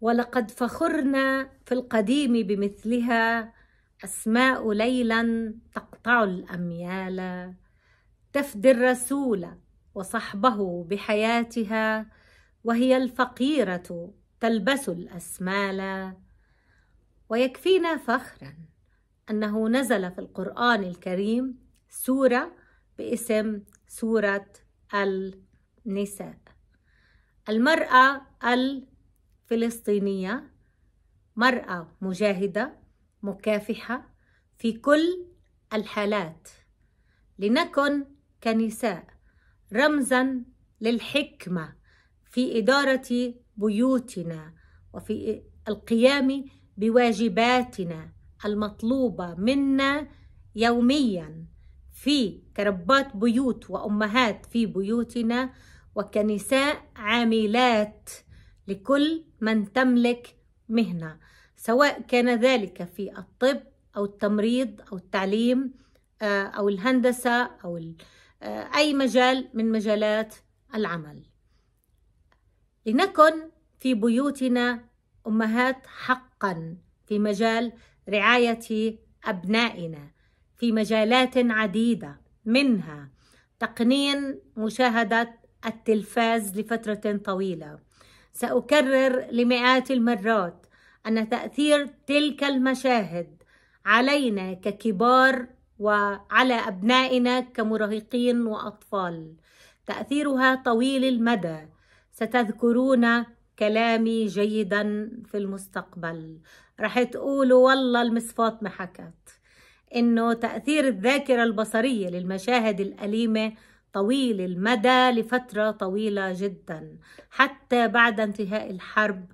ولقد فخرنا في القديم بمثلها أسماء ليلا تقطع الأميال تفدي الرسول وصحبه بحياتها وهي الفقيرة تلبس الأسمال ويكفينا فخرا أنه نزل في القرآن الكريم سورة باسم سورة النساء المرأة ال فلسطينية مرأة مجاهدة مكافحة في كل الحالات لنكن كنساء رمزا للحكمة في إدارة بيوتنا وفي القيام بواجباتنا المطلوبة منا يوميا في كربات بيوت وأمهات في بيوتنا وكنساء عاملات لكل من تملك مهنة سواء كان ذلك في الطب أو التمريض أو التعليم آه، أو الهندسة أو آه، أي مجال من مجالات العمل لنكن في بيوتنا أمهات حقا في مجال رعاية أبنائنا في مجالات عديدة منها تقنين مشاهدة التلفاز لفترة طويلة سأكرر لمئات المرات أن تأثير تلك المشاهد علينا ككبار وعلى أبنائنا كمراهقين وأطفال تأثيرها طويل المدى ستذكرون كلامي جيدا في المستقبل رح تقولوا والله المصفات ما حكت إنه تأثير الذاكرة البصرية للمشاهد الأليمة طويل المدى لفترة طويلة جدا حتى بعد انتهاء الحرب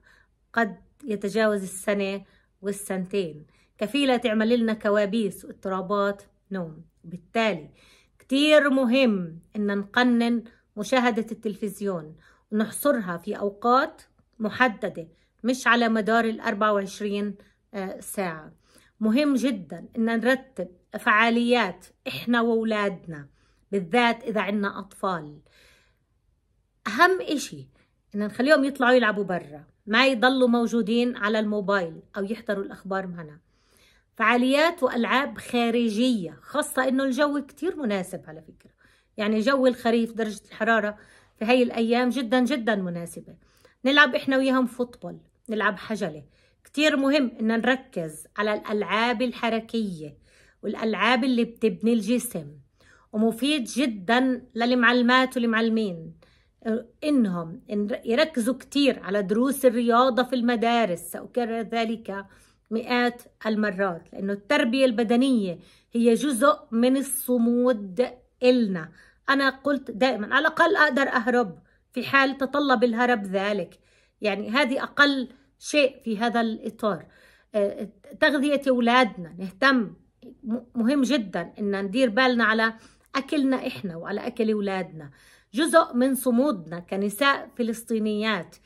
قد يتجاوز السنة والسنتين كفيلة تعمل لنا كوابيس واضطرابات نوم بالتالي كتير مهم إن نقنن مشاهدة التلفزيون ونحصرها في أوقات محددة مش على مدار ال 24 آه، ساعة مهم جدا إن نرتب فعاليات إحنا وأولادنا بالذات إذا عنا أطفال أهم إشي إن نخليهم يطلعوا يلعبوا برا ما يضلوا موجودين على الموبايل أو يحضروا الأخبار معنا فعاليات وألعاب خارجية خاصة إنه الجو كتير مناسب على فكرة يعني جو الخريف درجة الحرارة في هاي الأيام جدا جدا مناسبة نلعب إحنا وياهم فوتبول نلعب حجلة كتير مهم إن نركز على الألعاب الحركية والألعاب اللي بتبني الجسم ومفيد جدا للمعلمات والمعلمين انهم يركزوا كثير على دروس الرياضه في المدارس ساكرر ذلك مئات المرات لانه التربيه البدنيه هي جزء من الصمود النا انا قلت دائما على الاقل اقدر اهرب في حال تطلب الهرب ذلك يعني هذه اقل شيء في هذا الاطار آه، تغذيه اولادنا نهتم مهم جدا ان ندير بالنا على أكلنا إحنا وعلى أكل اولادنا جزء من صمودنا كنساء فلسطينيات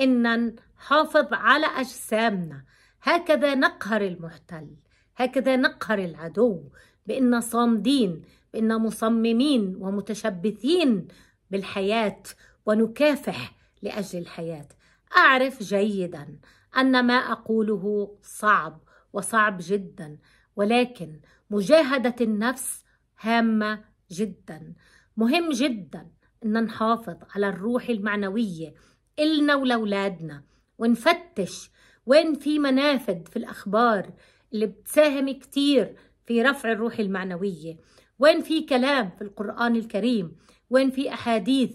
إن نحافظ على أجسامنا هكذا نقهر المحتل هكذا نقهر العدو بأننا صامدين بأننا مصممين ومتشبثين بالحياة ونكافح لأجل الحياة أعرف جيدا أن ما أقوله صعب وصعب جدا ولكن مجاهدة النفس هامة جدا مهم جدا ان نحافظ على الروح المعنوية إلنا ولولادنا ونفتش وين في منافذ في الأخبار اللي بتساهم كتير في رفع الروح المعنوية وين في كلام في القرآن الكريم وين في أحاديث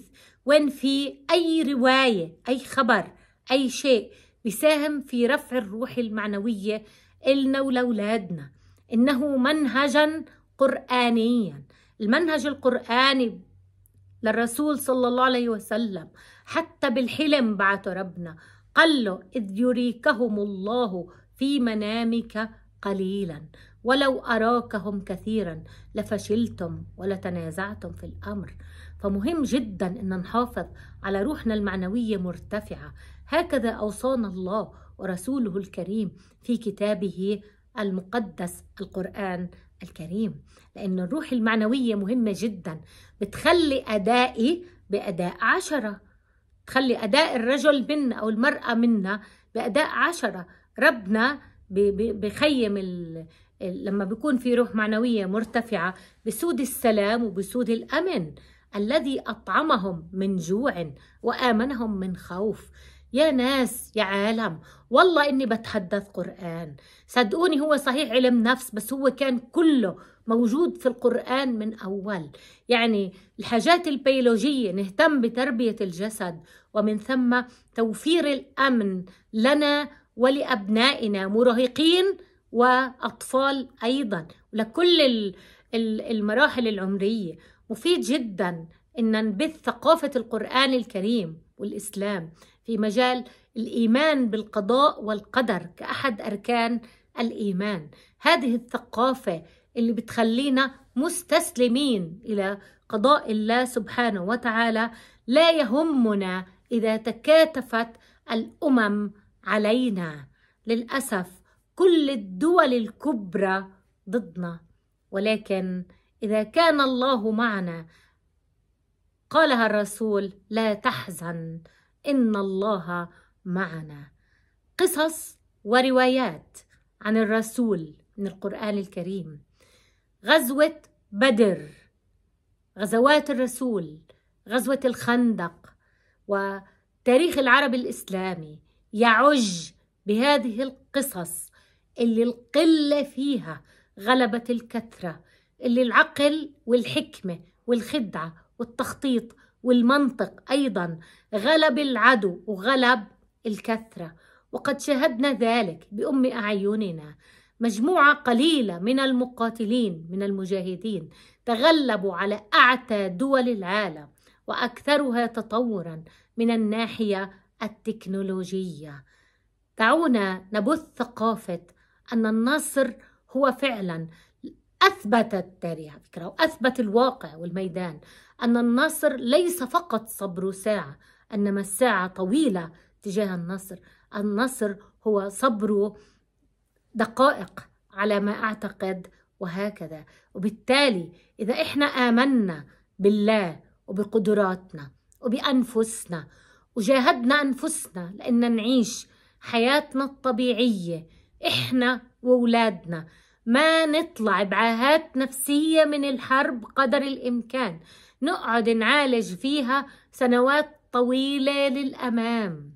وين في أي رواية أي خبر أي شيء بيساهم في رفع الروح المعنوية إلنا ولولادنا إنه منهجا قرآنيا المنهج القرآني للرسول صلى الله عليه وسلم حتى بالحلم بعثه ربنا قال له إذ يريكهم الله في منامك قليلا ولو أراكهم كثيرا لفشلتم ولتنازعتم في الأمر فمهم جدا أن نحافظ على روحنا المعنوية مرتفعة هكذا أوصانا الله ورسوله الكريم في كتابه المقدس القرآن الكريم لأن الروح المعنوية مهمة جدا بتخلي أدائي بأداء عشرة تخلي أداء الرجل منا أو المرأة منا بأداء عشرة ربنا بخيم ال... لما بيكون في روح معنوية مرتفعة بسود السلام وبسود الأمن الذي أطعمهم من جوع وآمنهم من خوف يا ناس يا عالم والله إني بتحدث قرآن صدقوني هو صحيح علم نفس بس هو كان كله موجود في القرآن من أول يعني الحاجات البيولوجية نهتم بتربية الجسد ومن ثم توفير الأمن لنا ولأبنائنا مراهقين وأطفال أيضا لكل المراحل العمرية مفيد جدا ان نبث ثقافه القران الكريم والاسلام في مجال الايمان بالقضاء والقدر كاحد اركان الايمان هذه الثقافه اللي بتخلينا مستسلمين الى قضاء الله سبحانه وتعالى لا يهمنا اذا تكاتفت الامم علينا للاسف كل الدول الكبرى ضدنا ولكن اذا كان الله معنا قالها الرسول لا تحزن ان الله معنا قصص وروايات عن الرسول من القران الكريم غزوه بدر غزوات الرسول غزوه الخندق وتاريخ العرب الاسلامي يعج بهذه القصص اللي القله فيها غلبت الكثره اللي العقل والحكمه والخدعه والتخطيط والمنطق أيضا غلب العدو وغلب الكثرة وقد شاهدنا ذلك بأم أعيننا مجموعة قليلة من المقاتلين من المجاهدين تغلبوا على أعتى دول العالم وأكثرها تطورا من الناحية التكنولوجية دعونا نبث ثقافة أن النصر هو فعلا أثبت التاريخ فكرة وأثبت الواقع والميدان أن النصر ليس فقط صبر ساعة إنما الساعة طويلة تجاه النصر النصر هو صبر دقائق على ما أعتقد وهكذا وبالتالي إذا إحنا آمنا بالله وبقدراتنا وبأنفسنا وجاهدنا أنفسنا لأن نعيش حياتنا الطبيعية إحنا وولادنا ما نطلع بعاهات نفسية من الحرب قدر الإمكان نقعد نعالج فيها سنوات طويلة للأمام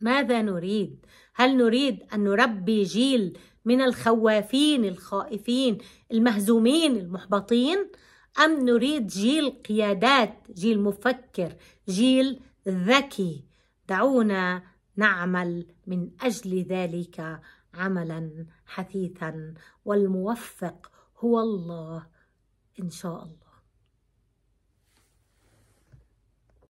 ماذا نريد؟ هل نريد أن نربي جيل من الخوافين الخائفين المهزومين المحبطين؟ أم نريد جيل قيادات جيل مفكر جيل ذكي دعونا نعمل من أجل ذلك عملا حثيثا والموفق هو الله ان شاء الله